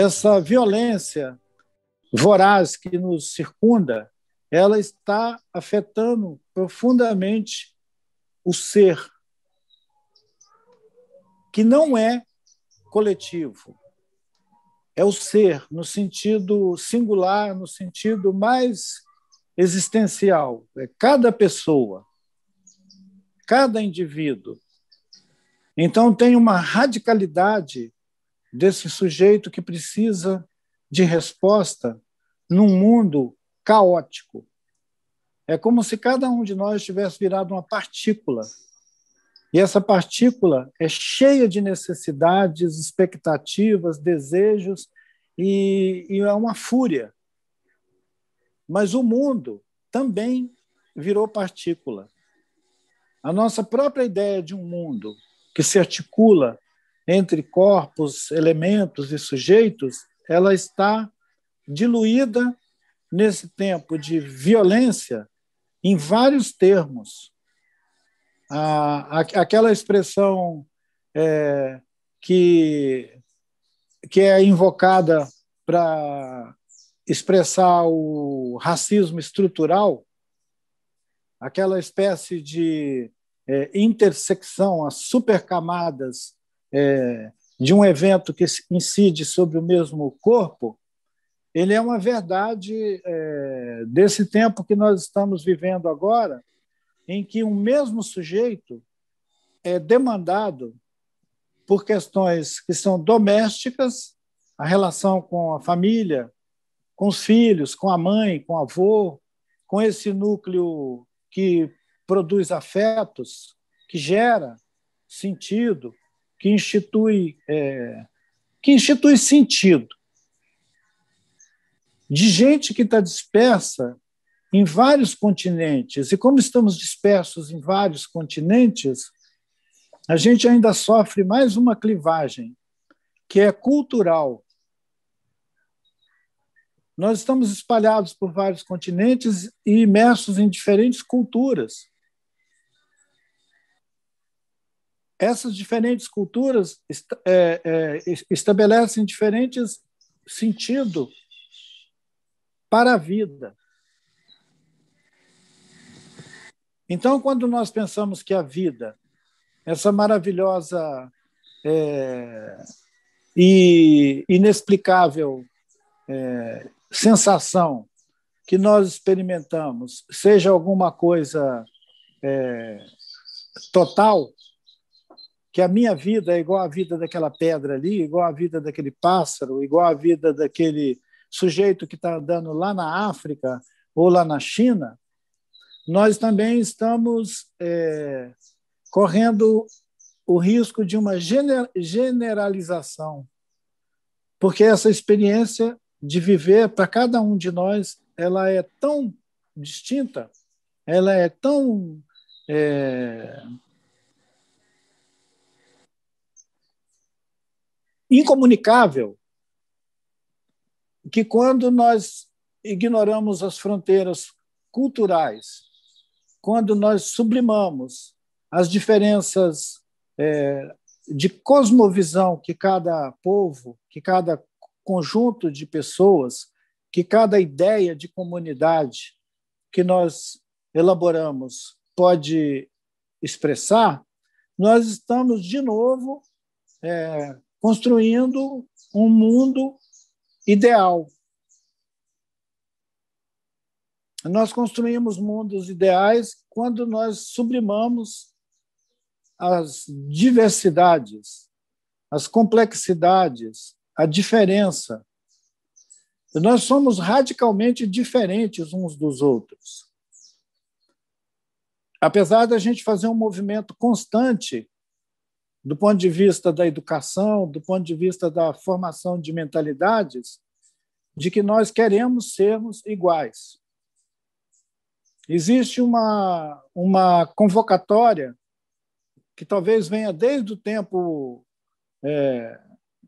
essa violência voraz que nos circunda, ela está afetando profundamente o ser, que não é coletivo. É o ser no sentido singular, no sentido mais existencial. É cada pessoa, cada indivíduo. Então, tem uma radicalidade desse sujeito que precisa de resposta num mundo caótico. É como se cada um de nós tivesse virado uma partícula. E essa partícula é cheia de necessidades, expectativas, desejos e, e é uma fúria. Mas o mundo também virou partícula. A nossa própria ideia de um mundo que se articula entre corpos, elementos e sujeitos, ela está diluída nesse tempo de violência em vários termos. A, a, aquela expressão é, que, que é invocada para expressar o racismo estrutural, aquela espécie de é, intersecção, as supercamadas é, de um evento que incide sobre o mesmo corpo, ele é uma verdade é, desse tempo que nós estamos vivendo agora, em que um mesmo sujeito é demandado por questões que são domésticas, a relação com a família, com os filhos, com a mãe, com o avô, com esse núcleo que produz afetos, que gera sentido, que institui, é, que institui sentido de gente que está dispersa em vários continentes. E como estamos dispersos em vários continentes, a gente ainda sofre mais uma clivagem, que é cultural. Nós estamos espalhados por vários continentes e imersos em diferentes culturas. essas diferentes culturas é, é, estabelecem diferentes sentidos para a vida. Então, quando nós pensamos que a vida, essa maravilhosa é, e inexplicável é, sensação que nós experimentamos, seja alguma coisa é, total, que a minha vida é igual à vida daquela pedra ali, igual à vida daquele pássaro, igual à vida daquele sujeito que está andando lá na África ou lá na China, nós também estamos é, correndo o risco de uma generalização, porque essa experiência de viver para cada um de nós ela é tão distinta, ela é tão é, incomunicável, que quando nós ignoramos as fronteiras culturais, quando nós sublimamos as diferenças é, de cosmovisão que cada povo, que cada conjunto de pessoas, que cada ideia de comunidade que nós elaboramos pode expressar, nós estamos de novo é, construindo um mundo ideal. Nós construímos mundos ideais quando nós sublimamos as diversidades, as complexidades, a diferença. Nós somos radicalmente diferentes uns dos outros. Apesar da gente fazer um movimento constante do ponto de vista da educação, do ponto de vista da formação de mentalidades, de que nós queremos sermos iguais. Existe uma, uma convocatória que talvez venha desde o tempo é,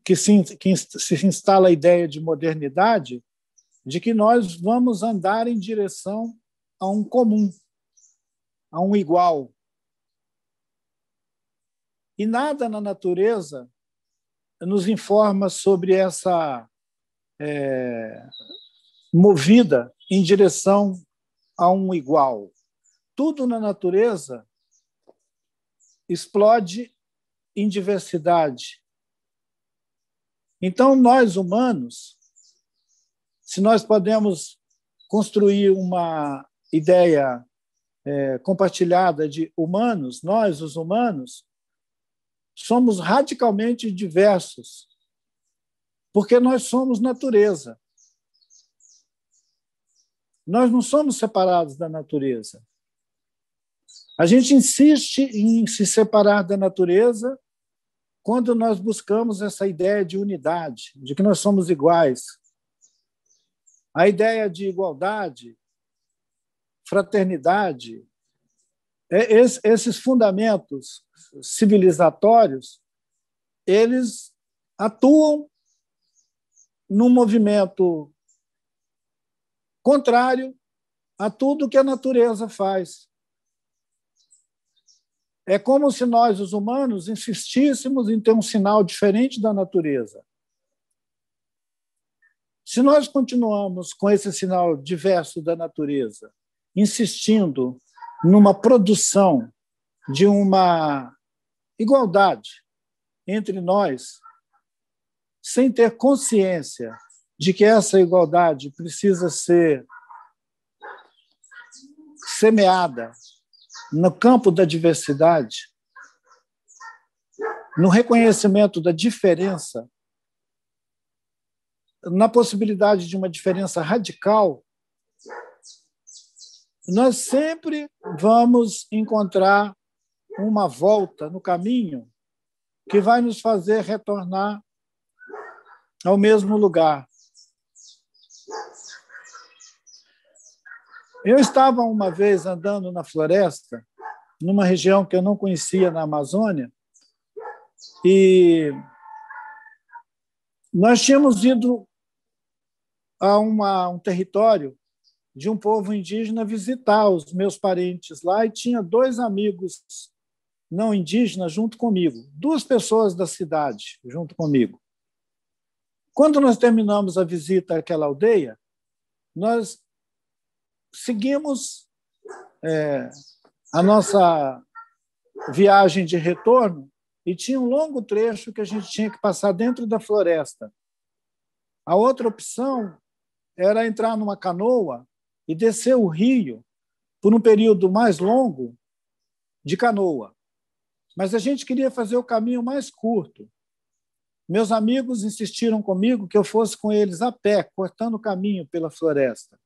que, se, que se instala a ideia de modernidade, de que nós vamos andar em direção a um comum, a um igual, e nada na natureza nos informa sobre essa é, movida em direção a um igual. Tudo na natureza explode em diversidade. Então, nós humanos, se nós podemos construir uma ideia é, compartilhada de humanos, nós, os humanos, somos radicalmente diversos, porque nós somos natureza. Nós não somos separados da natureza. A gente insiste em se separar da natureza quando nós buscamos essa ideia de unidade, de que nós somos iguais. A ideia de igualdade, fraternidade, é, esses fundamentos civilizatórios, eles atuam num movimento contrário a tudo que a natureza faz. É como se nós, os humanos, insistíssemos em ter um sinal diferente da natureza. Se nós continuamos com esse sinal diverso da natureza, insistindo numa produção de uma igualdade entre nós, sem ter consciência de que essa igualdade precisa ser semeada no campo da diversidade, no reconhecimento da diferença, na possibilidade de uma diferença radical nós sempre vamos encontrar uma volta no caminho que vai nos fazer retornar ao mesmo lugar. Eu estava uma vez andando na floresta, numa região que eu não conhecia na Amazônia, e nós tínhamos ido a uma, um território de um povo indígena visitar os meus parentes lá e tinha dois amigos não indígenas junto comigo, duas pessoas da cidade junto comigo. Quando nós terminamos a visita àquela aldeia, nós seguimos é, a nossa viagem de retorno e tinha um longo trecho que a gente tinha que passar dentro da floresta. A outra opção era entrar numa canoa e descer o rio por um período mais longo de canoa. Mas a gente queria fazer o caminho mais curto. Meus amigos insistiram comigo que eu fosse com eles a pé, cortando o caminho pela floresta.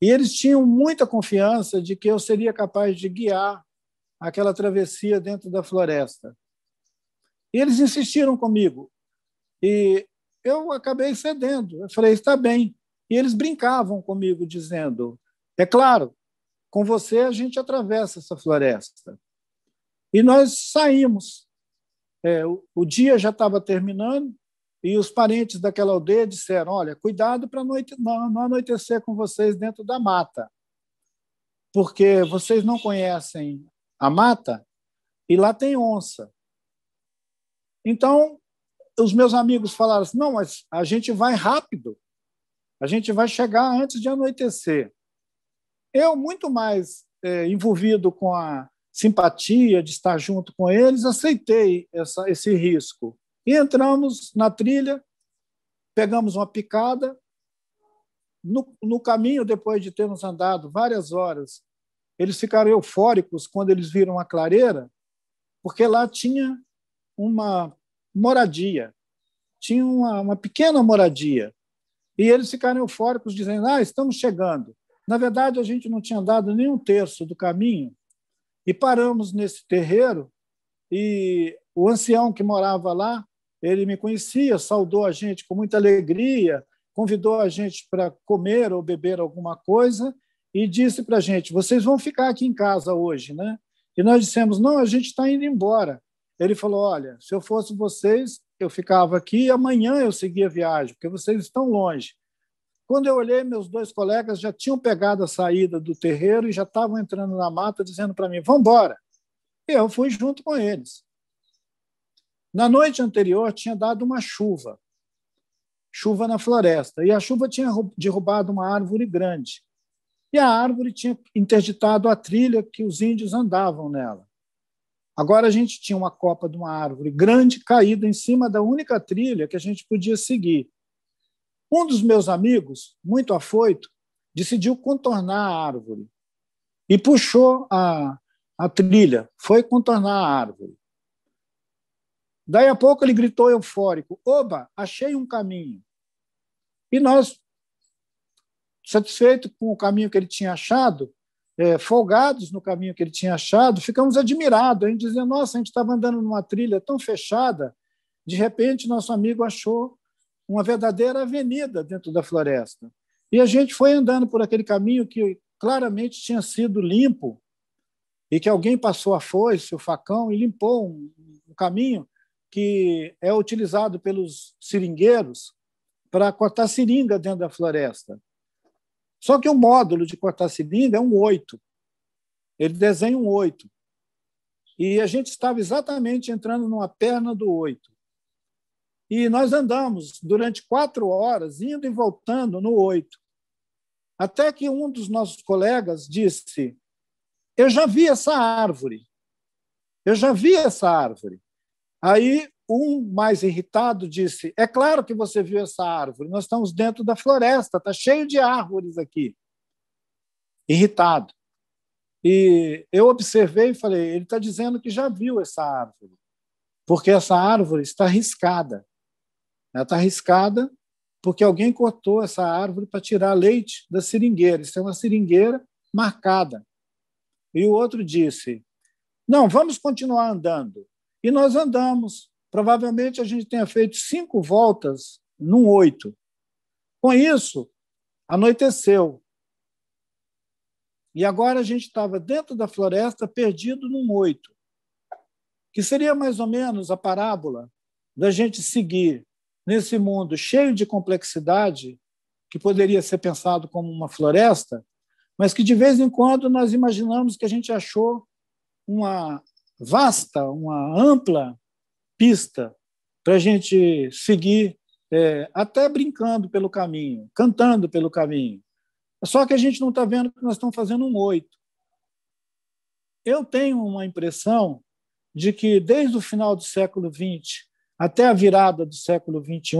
E eles tinham muita confiança de que eu seria capaz de guiar aquela travessia dentro da floresta. E eles insistiram comigo. E eu acabei cedendo. Eu falei: está bem, e eles brincavam comigo, dizendo: é claro, com você a gente atravessa essa floresta. E nós saímos. É, o, o dia já estava terminando e os parentes daquela aldeia disseram: olha, cuidado para não, não anoitecer com vocês dentro da mata, porque vocês não conhecem a mata e lá tem onça. Então, os meus amigos falaram assim: não, mas a gente vai rápido, a gente vai chegar antes de anoitecer. Eu, muito mais é, envolvido com a simpatia de estar junto com eles, aceitei essa, esse risco. E entramos na trilha, pegamos uma picada. No, no caminho, depois de termos andado várias horas, eles ficaram eufóricos quando eles viram a clareira, porque lá tinha uma moradia, tinha uma, uma pequena moradia. E eles ficaram eufóricos, dizendo: Ah, estamos chegando. Na verdade, a gente não tinha andado nem um terço do caminho e paramos nesse terreiro. E o ancião que morava lá, ele me conhecia, saudou a gente com muita alegria, convidou a gente para comer ou beber alguma coisa e disse para a gente: Vocês vão ficar aqui em casa hoje, né? E nós dissemos: Não, a gente está indo embora. Ele falou: Olha, se eu fosse vocês, eu ficava aqui e amanhã eu seguia a viagem, porque vocês estão longe. Quando eu olhei, meus dois colegas já tinham pegado a saída do terreiro e já estavam entrando na mata, dizendo para mim: vamos embora. Eu fui junto com eles. Na noite anterior, tinha dado uma chuva, chuva na floresta, e a chuva tinha derrubado uma árvore grande. E a árvore tinha interditado a trilha que os índios andavam nela. Agora a gente tinha uma copa de uma árvore grande caída em cima da única trilha que a gente podia seguir. Um dos meus amigos, muito afoito, decidiu contornar a árvore e puxou a, a trilha, foi contornar a árvore. Daí a pouco ele gritou eufórico: Oba, achei um caminho. E nós, satisfeitos com o caminho que ele tinha achado, é, folgados no caminho que ele tinha achado, ficamos admirados. A gente dizia, nossa, a gente estava andando numa trilha tão fechada, de repente nosso amigo achou uma verdadeira avenida dentro da floresta. E a gente foi andando por aquele caminho que claramente tinha sido limpo e que alguém passou a foice, o facão, e limpou um, um caminho que é utilizado pelos seringueiros para cortar seringa dentro da floresta. Só que o módulo de cortar cilindro é um 8. Ele desenha um 8. E a gente estava exatamente entrando numa perna do 8. E nós andamos durante quatro horas, indo e voltando no 8. Até que um dos nossos colegas disse: Eu já vi essa árvore. Eu já vi essa árvore. Aí um mais irritado disse: É claro que você viu essa árvore, nós estamos dentro da floresta, está cheio de árvores aqui. Irritado. E eu observei e falei: Ele está dizendo que já viu essa árvore, porque essa árvore está riscada. Ela né, está riscada porque alguém cortou essa árvore para tirar leite da seringueira. Isso é uma seringueira marcada. E o outro disse: Não, vamos continuar andando. E nós andamos provavelmente a gente tenha feito cinco voltas num oito. Com isso, anoiteceu. E agora a gente estava dentro da floresta, perdido num oito, que seria mais ou menos a parábola da gente seguir nesse mundo cheio de complexidade, que poderia ser pensado como uma floresta, mas que de vez em quando nós imaginamos que a gente achou uma vasta, uma ampla pista para a gente seguir, é, até brincando pelo caminho, cantando pelo caminho. Só que a gente não está vendo que nós estamos fazendo um oito. Eu tenho uma impressão de que, desde o final do século XX até a virada do século XXI,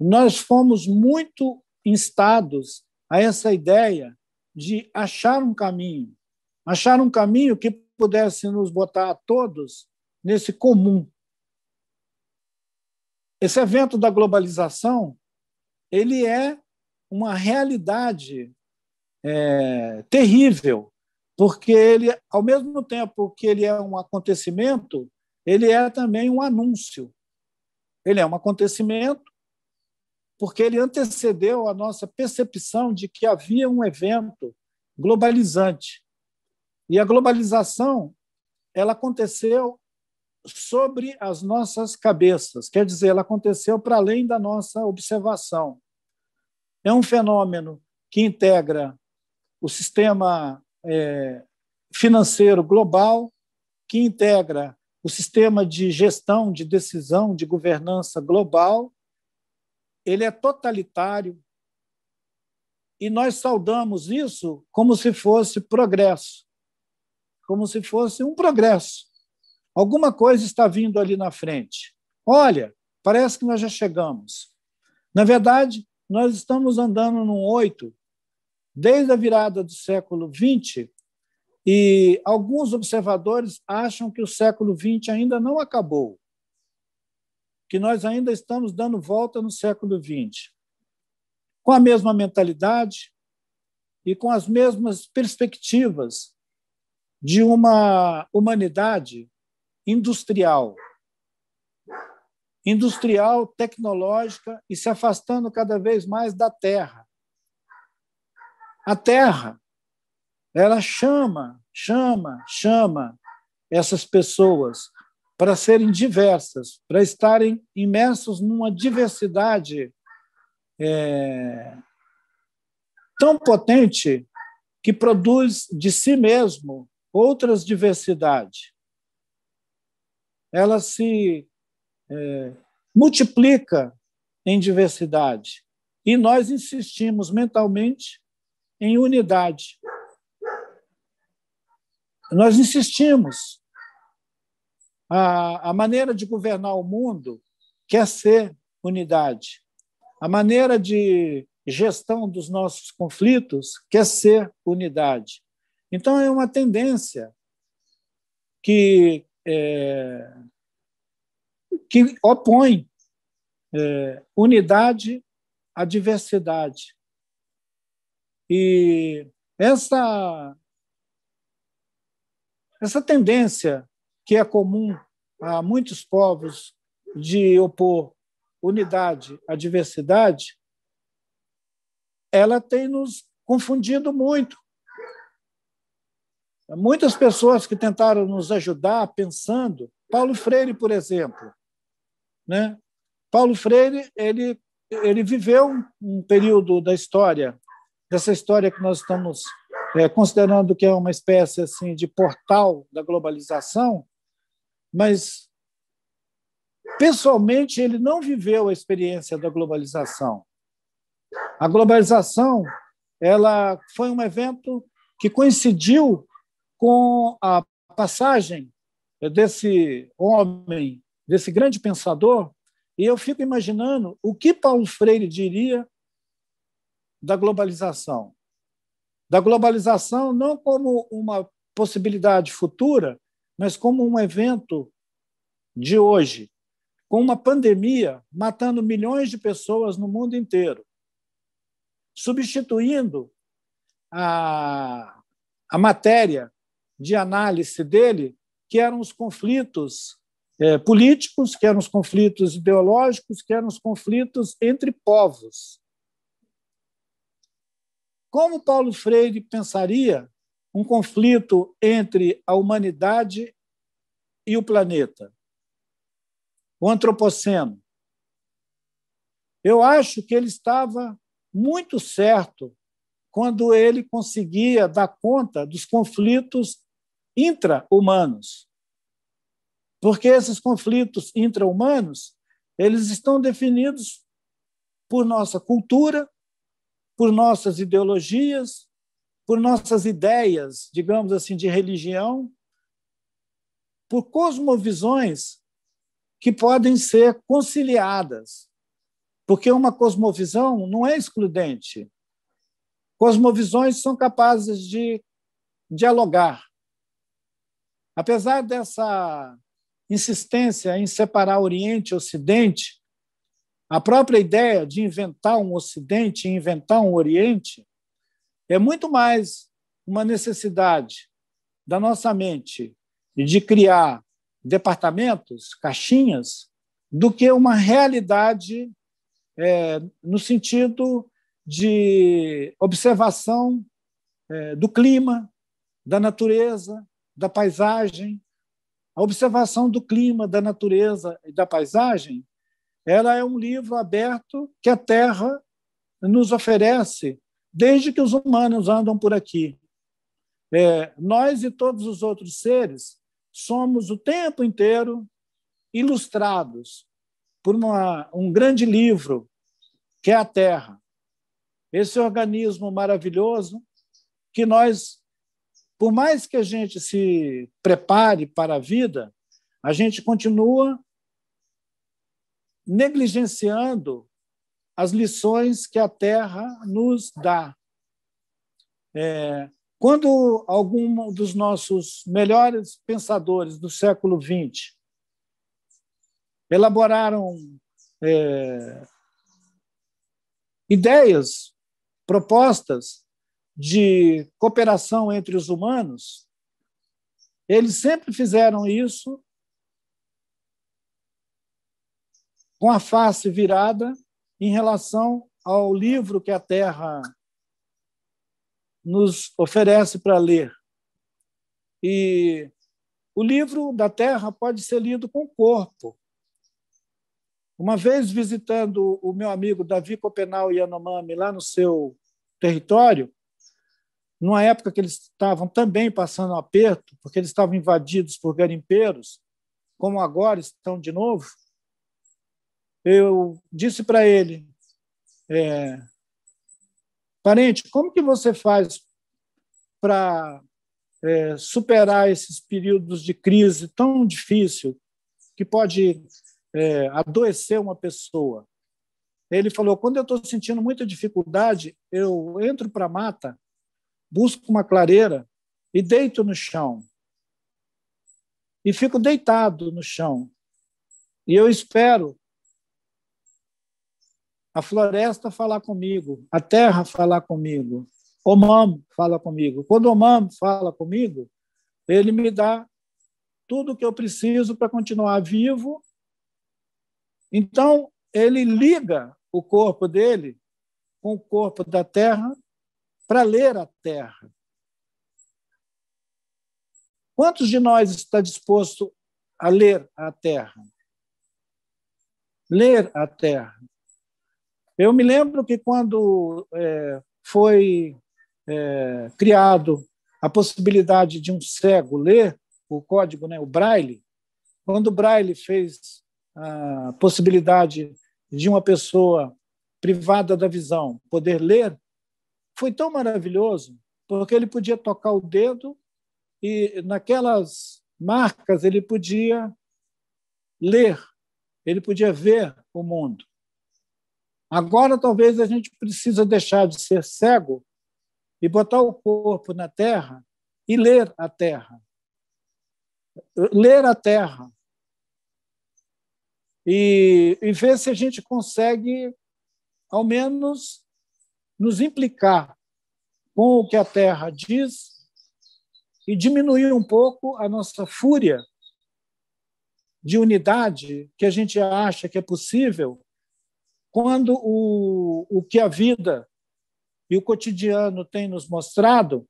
nós fomos muito instados a essa ideia de achar um caminho, achar um caminho que pudesse nos botar a todos nesse comum. Esse evento da globalização ele é uma realidade é, terrível, porque ele, ao mesmo tempo que ele é um acontecimento, ele é também um anúncio. Ele é um acontecimento porque ele antecedeu a nossa percepção de que havia um evento globalizante. E a globalização ela aconteceu sobre as nossas cabeças, quer dizer, ela aconteceu para além da nossa observação. É um fenômeno que integra o sistema é, financeiro global, que integra o sistema de gestão, de decisão, de governança global. Ele é totalitário e nós saudamos isso como se fosse progresso, como se fosse um progresso. Alguma coisa está vindo ali na frente. Olha, parece que nós já chegamos. Na verdade, nós estamos andando num oito desde a virada do século XX e alguns observadores acham que o século XX ainda não acabou, que nós ainda estamos dando volta no século XX. Com a mesma mentalidade e com as mesmas perspectivas de uma humanidade industrial, industrial, tecnológica e se afastando cada vez mais da terra. A terra, ela chama, chama, chama essas pessoas para serem diversas, para estarem imersos numa diversidade é, tão potente que produz de si mesmo outras diversidades ela se é, multiplica em diversidade. E nós insistimos mentalmente em unidade. Nós insistimos. A, a maneira de governar o mundo quer ser unidade. A maneira de gestão dos nossos conflitos quer ser unidade. Então, é uma tendência que é, que opõe é, unidade à diversidade. E essa, essa tendência que é comum a muitos povos de opor unidade à diversidade, ela tem nos confundido muito Muitas pessoas que tentaram nos ajudar pensando, Paulo Freire, por exemplo, né? Paulo Freire, ele ele viveu um período da história, dessa história que nós estamos é, considerando que é uma espécie assim de portal da globalização, mas pessoalmente ele não viveu a experiência da globalização. A globalização, ela foi um evento que coincidiu com a passagem desse homem, desse grande pensador, e eu fico imaginando o que Paulo Freire diria da globalização. Da globalização não como uma possibilidade futura, mas como um evento de hoje, com uma pandemia matando milhões de pessoas no mundo inteiro, substituindo a, a matéria de análise dele, que eram os conflitos é, políticos, que eram os conflitos ideológicos, que eram os conflitos entre povos. Como Paulo Freire pensaria um conflito entre a humanidade e o planeta? O antropoceno. Eu acho que ele estava muito certo quando ele conseguia dar conta dos conflitos intra-humanos. Porque esses conflitos intra-humanos, eles estão definidos por nossa cultura, por nossas ideologias, por nossas ideias, digamos assim, de religião, por cosmovisões que podem ser conciliadas. Porque uma cosmovisão não é excludente. Cosmovisões são capazes de dialogar, Apesar dessa insistência em separar Oriente e Ocidente, a própria ideia de inventar um Ocidente e inventar um Oriente é muito mais uma necessidade da nossa mente de criar departamentos, caixinhas, do que uma realidade é, no sentido de observação é, do clima, da natureza, da paisagem, a observação do clima, da natureza e da paisagem, ela é um livro aberto que a Terra nos oferece desde que os humanos andam por aqui. É, nós e todos os outros seres somos o tempo inteiro ilustrados por uma, um grande livro que é a Terra, esse organismo maravilhoso que nós por mais que a gente se prepare para a vida, a gente continua negligenciando as lições que a Terra nos dá. É, quando algum dos nossos melhores pensadores do século XX elaboraram é, ideias, propostas de cooperação entre os humanos, eles sempre fizeram isso com a face virada em relação ao livro que a Terra nos oferece para ler. E o livro da Terra pode ser lido com o corpo. Uma vez visitando o meu amigo Davi Copenal Yanomami lá no seu território, numa época que eles estavam também passando aperto, porque eles estavam invadidos por garimpeiros, como agora estão de novo, eu disse para ele, é, parente, como que você faz para é, superar esses períodos de crise tão difícil que pode é, adoecer uma pessoa? Ele falou, quando eu estou sentindo muita dificuldade, eu entro para a mata busco uma clareira e deito no chão. E fico deitado no chão. E eu espero a floresta falar comigo, a terra falar comigo, o Omam fala comigo. Quando o Omam fala comigo, ele me dá tudo o que eu preciso para continuar vivo. Então, ele liga o corpo dele com o corpo da terra para ler a terra. Quantos de nós está disposto a ler a terra? Ler a terra. Eu me lembro que quando é, foi é, criado a possibilidade de um cego ler o código, né, o Braille, quando o Braille fez a possibilidade de uma pessoa privada da visão poder ler, foi tão maravilhoso, porque ele podia tocar o dedo e naquelas marcas ele podia ler, ele podia ver o mundo. Agora talvez a gente precisa deixar de ser cego e botar o corpo na terra e ler a terra. Ler a terra. E, e ver se a gente consegue, ao menos, nos implicar com o que a Terra diz e diminuir um pouco a nossa fúria de unidade que a gente acha que é possível quando o, o que a vida e o cotidiano tem nos mostrado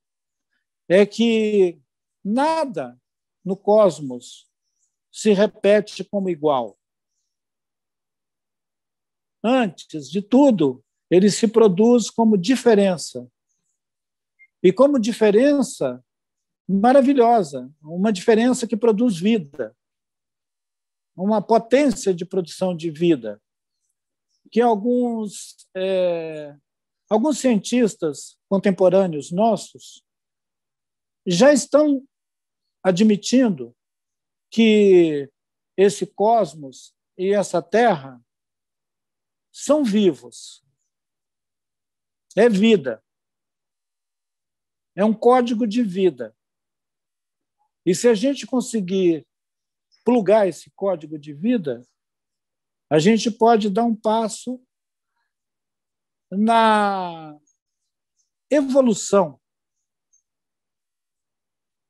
é que nada no cosmos se repete como igual. Antes de tudo, ele se produz como diferença. E como diferença maravilhosa, uma diferença que produz vida, uma potência de produção de vida, que alguns, é, alguns cientistas contemporâneos nossos já estão admitindo que esse cosmos e essa Terra são vivos, é vida. É um código de vida. E se a gente conseguir plugar esse código de vida, a gente pode dar um passo na evolução.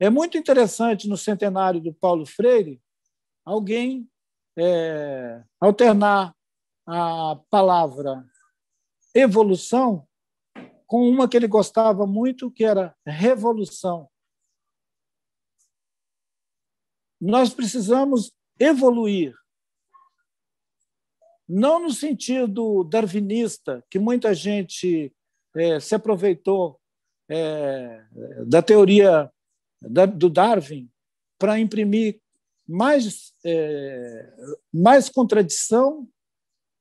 É muito interessante no centenário do Paulo Freire alguém é, alternar a palavra evolução com uma que ele gostava muito, que era revolução. Nós precisamos evoluir. Não no sentido darwinista, que muita gente é, se aproveitou é, da teoria do Darwin para imprimir mais, é, mais contradição,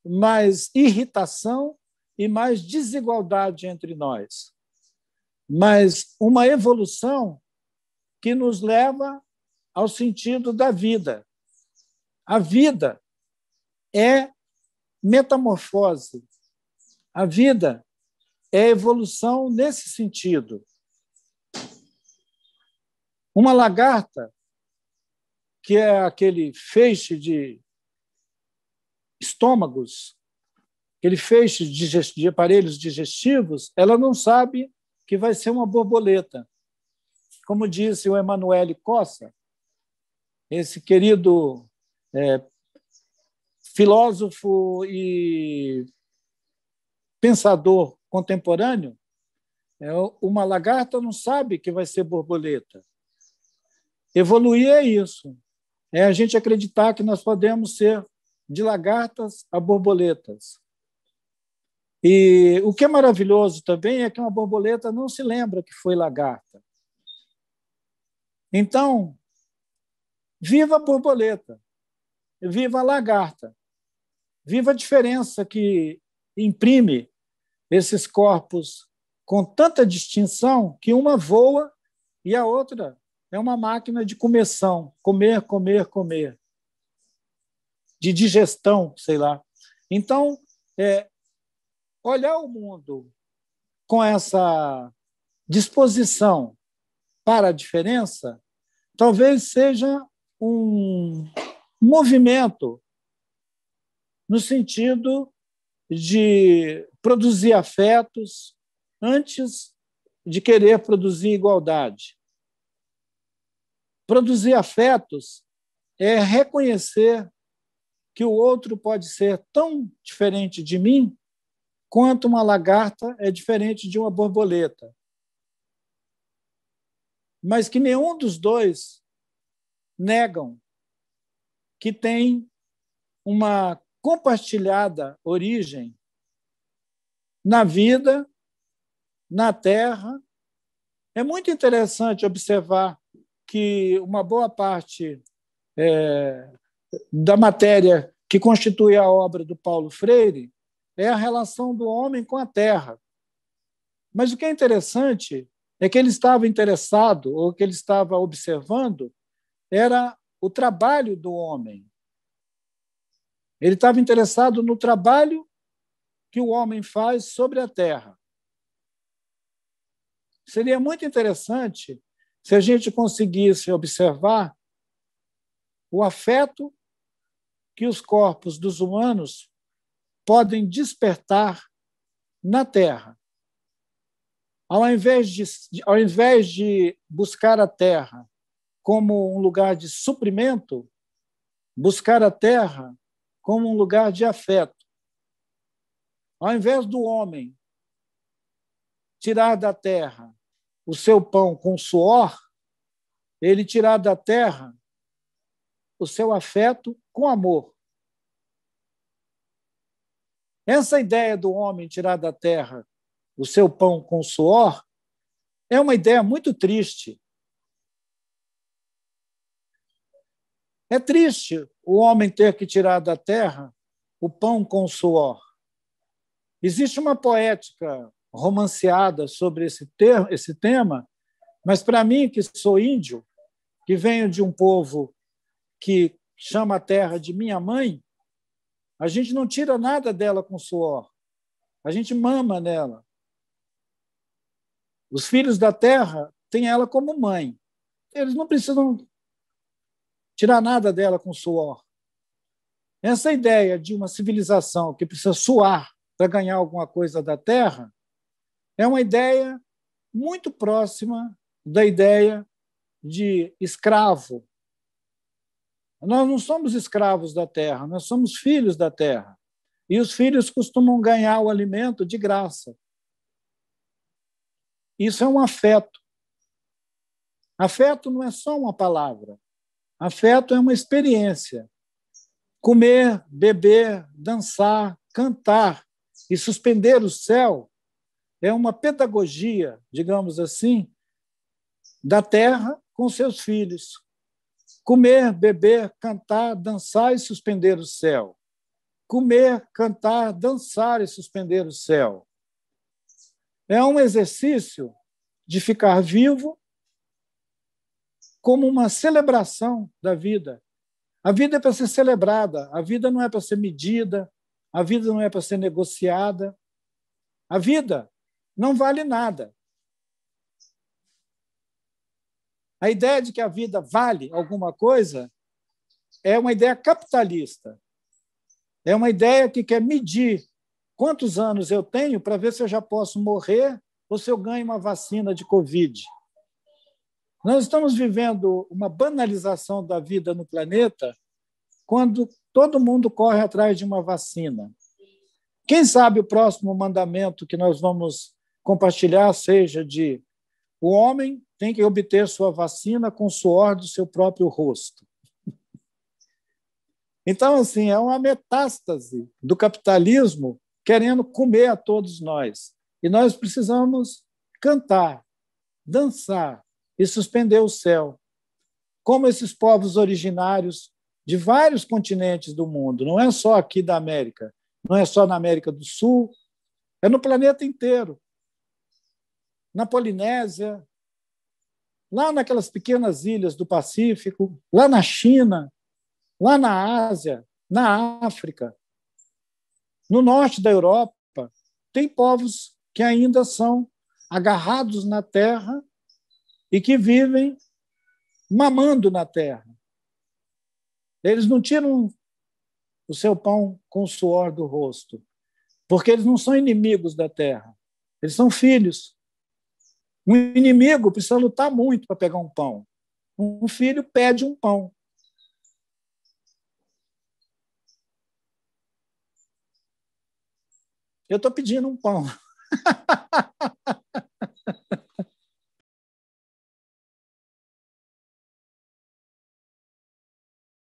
mais irritação e mais desigualdade entre nós, mas uma evolução que nos leva ao sentido da vida. A vida é metamorfose. A vida é evolução nesse sentido. Uma lagarta, que é aquele feixe de estômagos que ele fez de aparelhos digestivos, ela não sabe que vai ser uma borboleta. Como disse o Emanuele Costa, esse querido é, filósofo e pensador contemporâneo, é, uma lagarta não sabe que vai ser borboleta. Evoluir é isso. É a gente acreditar que nós podemos ser de lagartas a borboletas. E o que é maravilhoso também é que uma borboleta não se lembra que foi lagarta. Então, viva a borboleta, viva a lagarta, viva a diferença que imprime esses corpos com tanta distinção que uma voa e a outra é uma máquina de começão, comer, comer, comer, de digestão, sei lá. Então, é, olhar o mundo com essa disposição para a diferença, talvez seja um movimento no sentido de produzir afetos antes de querer produzir igualdade. Produzir afetos é reconhecer que o outro pode ser tão diferente de mim quanto uma lagarta é diferente de uma borboleta. Mas que nenhum dos dois negam que tem uma compartilhada origem na vida, na terra. É muito interessante observar que uma boa parte é, da matéria que constitui a obra do Paulo Freire é a relação do homem com a terra. Mas o que é interessante é que ele estava interessado, ou que ele estava observando, era o trabalho do homem. Ele estava interessado no trabalho que o homem faz sobre a terra. Seria muito interessante se a gente conseguisse observar o afeto que os corpos dos humanos podem despertar na terra. Ao invés de, ao invés de buscar a terra como um lugar de suprimento, buscar a terra como um lugar de afeto. Ao invés do homem tirar da terra o seu pão com suor, ele tirar da terra o seu afeto com amor. Essa ideia do homem tirar da terra o seu pão com suor é uma ideia muito triste. É triste o homem ter que tirar da terra o pão com suor. Existe uma poética romanceada sobre esse, termo, esse tema, mas para mim, que sou índio, que venho de um povo que chama a terra de minha mãe, a gente não tira nada dela com suor. A gente mama nela. Os filhos da terra têm ela como mãe. Eles não precisam tirar nada dela com suor. Essa ideia de uma civilização que precisa suar para ganhar alguma coisa da terra é uma ideia muito próxima da ideia de escravo nós não somos escravos da terra, nós somos filhos da terra. E os filhos costumam ganhar o alimento de graça. Isso é um afeto. Afeto não é só uma palavra. Afeto é uma experiência. Comer, beber, dançar, cantar e suspender o céu é uma pedagogia, digamos assim, da terra com seus filhos comer, beber, cantar, dançar e suspender o céu. Comer, cantar, dançar e suspender o céu. É um exercício de ficar vivo como uma celebração da vida. A vida é para ser celebrada, a vida não é para ser medida, a vida não é para ser negociada. A vida não vale nada. A ideia de que a vida vale alguma coisa é uma ideia capitalista. É uma ideia que quer medir quantos anos eu tenho para ver se eu já posso morrer ou se eu ganho uma vacina de Covid. Nós estamos vivendo uma banalização da vida no planeta quando todo mundo corre atrás de uma vacina. Quem sabe o próximo mandamento que nós vamos compartilhar seja de o homem tem que obter sua vacina com suor do seu próprio rosto. Então, assim, é uma metástase do capitalismo querendo comer a todos nós. E nós precisamos cantar, dançar e suspender o céu, como esses povos originários de vários continentes do mundo, não é só aqui da América, não é só na América do Sul, é no planeta inteiro. Na Polinésia, lá naquelas pequenas ilhas do Pacífico, lá na China, lá na Ásia, na África, no norte da Europa, tem povos que ainda são agarrados na terra e que vivem mamando na terra. Eles não tiram o seu pão com o suor do rosto, porque eles não são inimigos da terra, eles são filhos. Um inimigo precisa lutar muito para pegar um pão. Um filho pede um pão. Eu estou pedindo um pão.